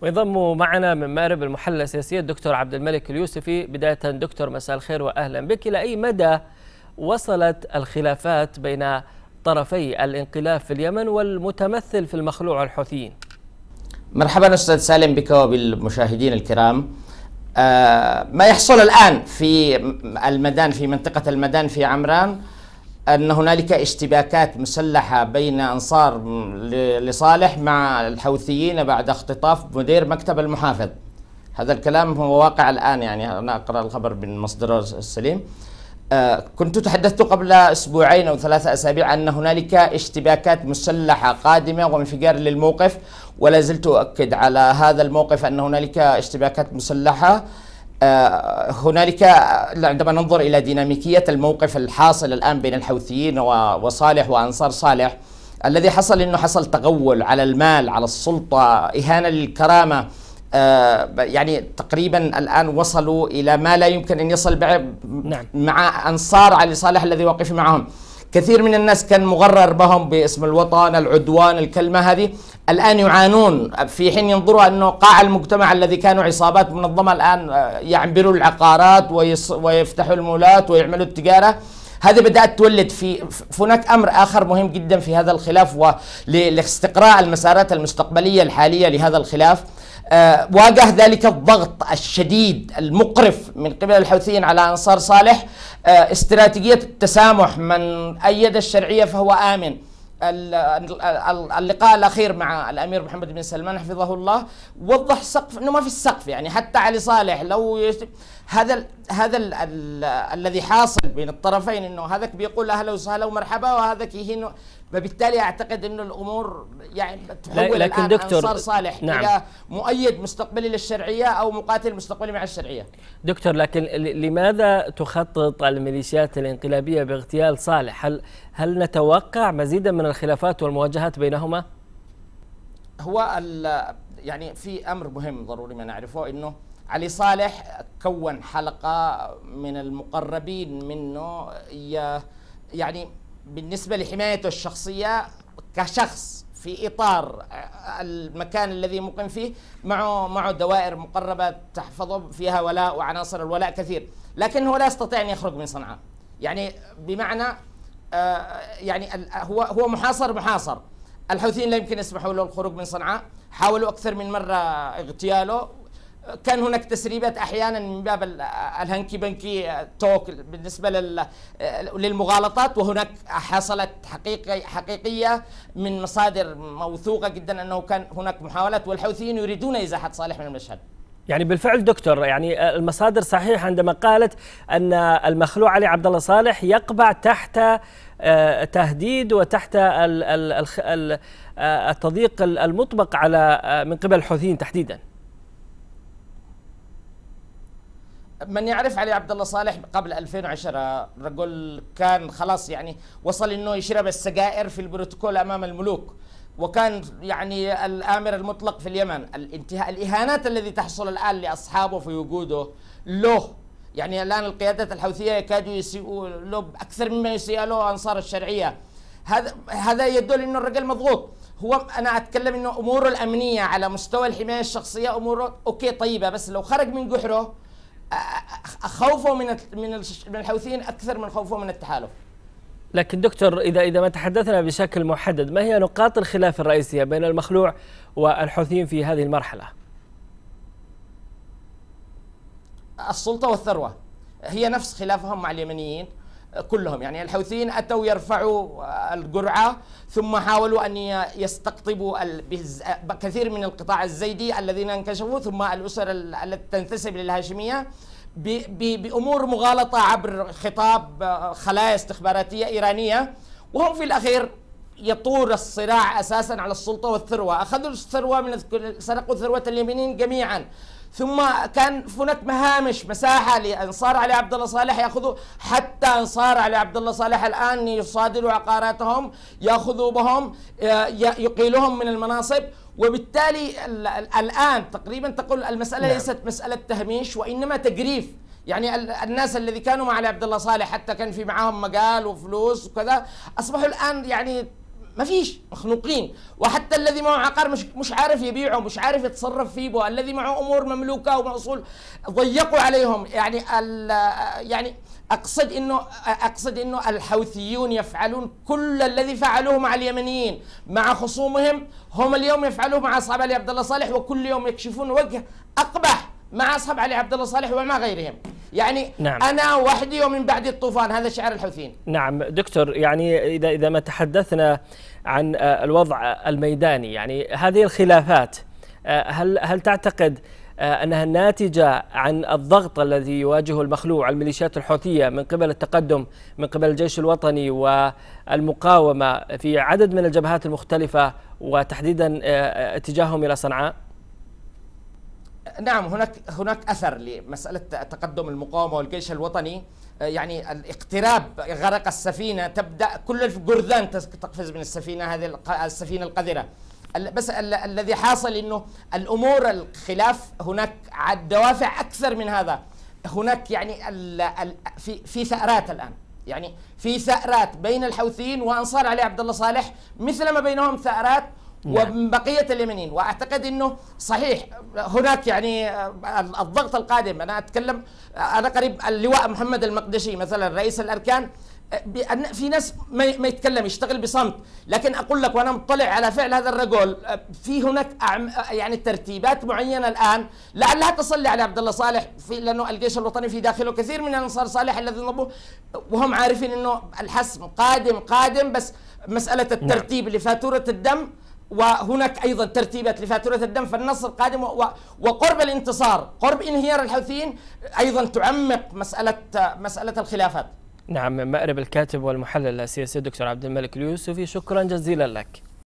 وينضم معنا من مأرب المحلة السياسية الدكتور عبد الملك اليوسفي بداية دكتور مساء الخير وأهلا بك إلى أي مدى وصلت الخلافات بين طرفي الانقلاب في اليمن والمتمثل في المخلوع الحوثيين مرحبا أستاذ سالم بك وبالمشاهدين الكرام آه، ما يحصل الآن في المدان في منطقة المدان في عمران أن هنالك اشتباكات مسلحة بين أنصار لصالح مع الحوثيين بعد اختطاف مدير مكتب المحافظ هذا الكلام هو واقع الآن يعني أنا أقرأ الخبر من مصدره السليم آه كنت تحدثت قبل أسبوعين أو ثلاثة أسابيع أن هنالك اشتباكات مسلحة قادمة وانفجار للموقف ولا زلت أؤكد على هذا الموقف أن هنالك اشتباكات مسلحة آه، هنالك آه، عندما ننظر الى ديناميكيه الموقف الحاصل الان بين الحوثيين وصالح وانصار صالح الذي حصل انه حصل تغول على المال على السلطه اهانه للكرامه آه، يعني تقريبا الان وصلوا الى ما لا يمكن ان يصل نعم. مع انصار علي صالح الذي وقف معهم كثير من الناس كان مغرر بهم باسم الوطن العدوان الكلمة هذه الآن يعانون في حين ينظروا أنه قاع المجتمع الذي كانوا عصابات منظمة الآن آه، يعبروا العقارات ويفتحوا المولات ويعملوا التجارة هذه بدأت تولد في هناك أمر آخر مهم جدا في هذا الخلاف ولاستقراء المسارات المستقبلية الحالية لهذا الخلاف آه، واجه ذلك الضغط الشديد المقرف من قبل الحوثيين على أنصار صالح آه، استراتيجية التسامح من أيد الشرعية فهو آمن اللقاء الاخير مع الامير محمد بن سلمان حفظه الله وضح سقف انه ما في السقف يعني حتى علي صالح لو هذا هذا الـ الـ الذي حاصل بين الطرفين انه هذاك بيقول اهلا وسهلا ومرحبا وهذاك يهين فبالتالي اعتقد انه الامور يعني تحول لكن الآن دكتور انصار صالح نعم. الى مؤيد مستقبلي للشرعيه او مقاتل مستقبلي مع الشرعيه دكتور لكن لماذا تخطط الميليشيات الانقلابيه باغتيال صالح هل هل نتوقع مزيدا من الخلافات والمواجهات بينهما هو يعني في امر مهم ضروري ما نعرفه انه علي صالح كون حلقة من المقربين منه يعني بالنسبة لحمايته الشخصية كشخص في إطار المكان الذي مقيم فيه معه معه دوائر مقربة تحفظه فيها ولاء وعناصر الولاء كثير لكنه لا يستطيع أن يخرج من صنعاء يعني بمعنى آه، يعني هو هو محاصر محاصر الحوثيين لا يمكن يسمحوا له الخروج من صنعاء حاولوا أكثر من مرة اغتياله كان هناك تسريبات احيانا من باب الهنكي بنكي آه، توك بالنسبه آه، للمغالطات وهناك حصلت حقيقه حقيقيه من مصادر موثوقه جدا انه كان هناك محاولات والحوثيين يريدون ازاحه صالح من المشهد. يعني بالفعل دكتور يعني المصادر صحيحه عندما قالت ان المخلوع علي عبد الله صالح يقبع تحت آه، تهديد وتحت التضييق المطبق على من قبل الحوثيين تحديدا. من يعرف علي عبد الله صالح قبل 2010 رجل كان خلاص يعني وصل انه يشرب السجائر في البروتوكول امام الملوك وكان يعني الامر المطلق في اليمن الانتهاء الاهانات الذي تحصل الان لاصحابه في وجوده له يعني الان القيادات الحوثيه يكادوا يسيئوا له اكثر مما يسيء له انصار الشرعيه هذا هذا يدل انه الرجل مضغوط هو انا اتكلم انه اموره الامنيه على مستوى الحمايه الشخصيه اموره اوكي طيبه بس لو خرج من جحره خوفه من من الحوثيين اكثر من خوفه من التحالف لكن دكتور اذا اذا ما تحدثنا بشكل محدد ما هي نقاط الخلاف الرئيسيه بين المخلوع والحوثيين في هذه المرحله؟ السلطه والثروه هي نفس خلافهم مع اليمنيين كلهم يعني الحوثيين أتوا يرفعوا القرعة ثم حاولوا أن يستقطبوا كثير من القطاع الزيدي الذين انكشفوا ثم الأسر التي تنتسب للهاشمية بأمور مغالطة عبر خطاب آه، خلايا استخباراتية إيرانية وهم في الأخير يطور الصراع أساسا على السلطة والثروة أخذوا الثروة من سرقوا ثروة اليمينيين جميعا ثم كان هناك مهامش مساحه لانصار علي عبد الله صالح ياخذوا حتى انصار علي عبد الله صالح الان يصادروا عقاراتهم ياخذوا بهم آه، يقيلهم من المناصب وبالتالي الان تقريبا تقول المساله نعم. ليست مساله تهميش وانما تجريف يعني الناس الذي كانوا مع علي عبد الله صالح حتى كان في معاهم مقال وفلوس وكذا اصبحوا الان يعني ما فيش مخنوقين وحتى الذي معه عقار مش, مش عارف يبيعه مش عارف يتصرف فيه بو. الذي معه امور مملوكه ومأصول ضيقوا عليهم يعني يعني اقصد انه اقصد انه الحوثيون يفعلون كل الذي فعلوه مع اليمنيين مع خصومهم هم اليوم يفعلوه مع اصحاب علي عبد الله صالح وكل يوم يكشفون وجه اقبح مع اصحاب علي عبد الله صالح ومع غيرهم يعني نعم. انا وحدي ومن بعد الطوفان هذا شعار الحوثيين نعم دكتور يعني اذا اذا ما تحدثنا عن آه، الوضع الميداني يعني هذه الخلافات آه، هل هل تعتقد آه، انها ناتجه عن الضغط الذي يواجهه المخلوع الميليشيات الحوثيه من قبل التقدم من قبل الجيش الوطني والمقاومه في عدد من الجبهات المختلفه وتحديدا اتجاههم الى صنعاء؟ نعم هناك هناك اثر لمساله تقدم المقاومه والجيش الوطني آه، يعني الاقتراب غرق السفينه تبدا كل الجرذان تقفز من السفينه هذه السفينه القذره بس ال الذي حاصل انه الامور الخلاف هناك دوافع اكثر من هذا هناك يعني ال ال في في ثأرات الان يعني في ثأرات بين الحوثيين وانصار علي عبد الله صالح مثل ما بينهم ثأرات نعم. ومن بقيه اليمنيين واعتقد انه صحيح هناك يعني آه، الضغط القادم انا اتكلم آه، انا قريب اللواء محمد المقدشي مثلا رئيس الاركان آه، بأن في ناس ما يتكلم يشتغل بصمت لكن اقول لك وانا مطلع على فعل هذا الرجل في هناك يعني ترتيبات معينه الان لعلها تصلي على عبد الله صالح في لانه الجيش الوطني في داخله كثير من الانصار صالح الذين ضبوا وهم عارفين انه الحسم قادم قادم بس مساله الترتيب نعم. لفاتوره الدم وهناك أيضا ترتيبات لفاتورة الدم فالنص القادم وقرب الانتصار قرب انهيار الحوثيين أيضا تعمق مسألة مسألة الخلافات نعم مأرب الكاتب والمحلل السياسي الدكتور عبد الملك اليوسفي شكرا جزيلا لك